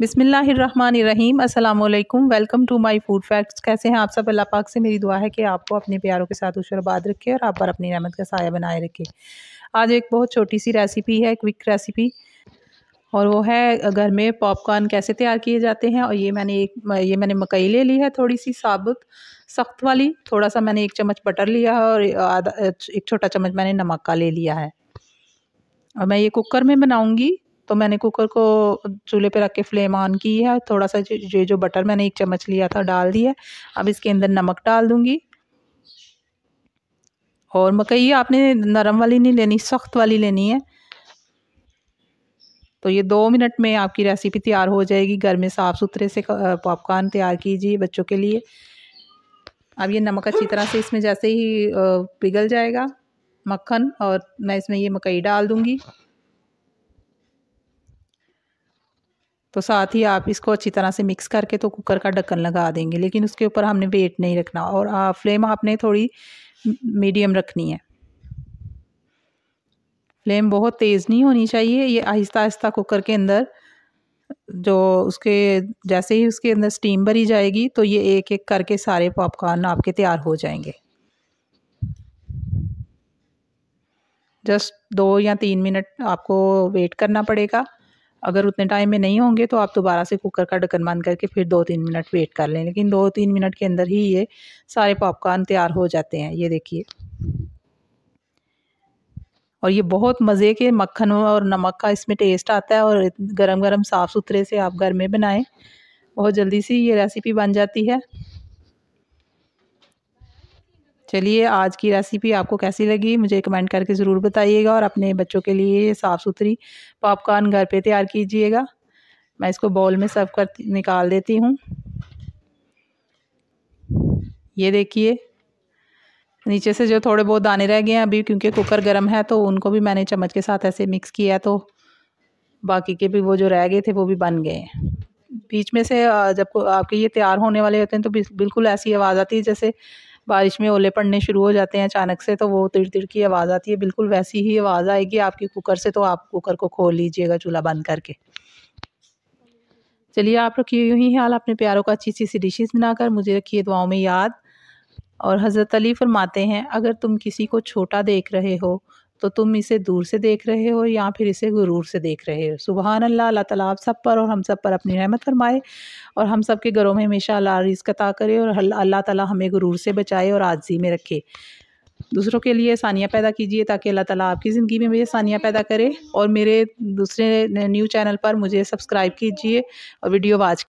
बिसमीम अल्लाम welcome to my food facts कैसे हैं आप सब अल्लाह पाक से मेरी दुआ है कि आपको अपने प्यारों के साथ उशरबाद रखे और आप पर अपनी रहमत का साया बनाए रखे आज एक बहुत छोटी सी रेसिपी है क्विक रेसिपी और वो है घर में पॉपकॉर्न कैसे तैयार किए जाते हैं और ये मैंने एक ये मैंने मकई ले ली है थोड़ी सी साबुत सख्त वाली थोड़ा सा मैंने एक चम्मच बटर लिया है और आधा एक छोटा चम्मच मैंने नमक का ले लिया है और मैं ये कुकर में बनाऊँगी तो मैंने कुकर को चूल्हे पे रख के फ्लेम ऑन की है थोड़ा सा ये जो बटर मैंने एक चम्मच लिया था डाल दिया अब इसके अंदर नमक डाल दूँगी और मकई आपने नरम वाली नहीं लेनी सख्त वाली लेनी है तो ये दो मिनट में आपकी रेसिपी तैयार हो जाएगी घर में साफ़ सुथरे से पॉपकॉर्न तैयार कीजिए बच्चों के लिए अब ये नमक अच्छी तरह से इसमें जैसे ही पिघल जाएगा मक्खन और मैं इसमें ये मकई डाल दूँगी तो साथ ही आप इसको अच्छी तरह से मिक्स करके तो कुकर का ढक्कन लगा देंगे लेकिन उसके ऊपर हमने वेट नहीं रखना और फ्लेम आपने थोड़ी मीडियम रखनी है फ्लेम बहुत तेज़ नहीं होनी चाहिए ये आहिस्ता आहिस्ता कुकर के अंदर जो उसके जैसे ही उसके अंदर स्टीम भरी जाएगी तो ये एक एक करके सारे पॉपकॉर्न आपके तैयार हो जाएंगे जस्ट दो या तीन मिनट आपको वेट करना पड़ेगा अगर उतने टाइम में नहीं होंगे तो आप दोबारा से कुकर का ढक्कन बंद करके फिर दो तीन मिनट वेट कर लें लेकिन दो तीन मिनट के अंदर ही ये सारे पॉपकॉर्न तैयार हो जाते हैं ये देखिए और ये बहुत मज़े के मक्खन और नमक का इसमें टेस्ट आता है और गरम गरम साफ़ सुथरे से आप घर में बनाएं बहुत जल्दी सी ये रेसिपी बन जाती है चलिए आज की रेसिपी आपको कैसी लगी मुझे कमेंट करके ज़रूर बताइएगा और अपने बच्चों के लिए साफ़ सुथरी पॉपकॉर्न घर पे तैयार कीजिएगा मैं इसको बाउल में सर्व कर निकाल देती हूँ ये देखिए नीचे से जो थोड़े बहुत दाने रह गए हैं अभी क्योंकि कुकर गर्म है तो उनको भी मैंने चम्मच के साथ ऐसे मिक्स किया तो बाकी के भी वो जो रह गए थे वो भी बन गए हैं बीच में से जब आपके ये तैयार होने वाले होते हैं तो बिल्कुल ऐसी आवाज़ आती है जैसे बारिश में ओले पड़ने शुरू हो जाते हैं अचानक से तो वो तिड़ तिड़ की आवाज़ आती है बिल्कुल वैसी ही आवाज़ आएगी आपके कुकर से तो आप कुकर को खोल लीजिएगा चूल्हा बंद करके चलिए आप रखिए यूँ ही हाल अपने प्यारों का अच्छी अच्छी सी डिशेज़ बनाकर मुझे रखिए दुआओं में याद और हज़रत अली फरमाते हैं अगर तुम किसी को छोटा देख रहे हो तो तुम इसे दूर से देख रहे हो या फिर इसे गुरूर से देख रहे हो सुबहान अल्लाह अल्लाह तला आप सब पर और हम सब पर अपनी रहमत फरमाए और हम सब के घरों में हमेशा अल्लाह रिस्क अता करे और अल्लाह ताला हमें गुरूर से बचाए और आजी में रखे दूसरों के लिए आसानियाँ पैदा कीजिए ताकि अल्लाह ताला आपकी ज़िंदगी में भी आसानियाँ पैदा करे और मेरे दूसरे न्यू चैनल पर मुझे सब्सक्राइब कीजिए और वीडियो वाच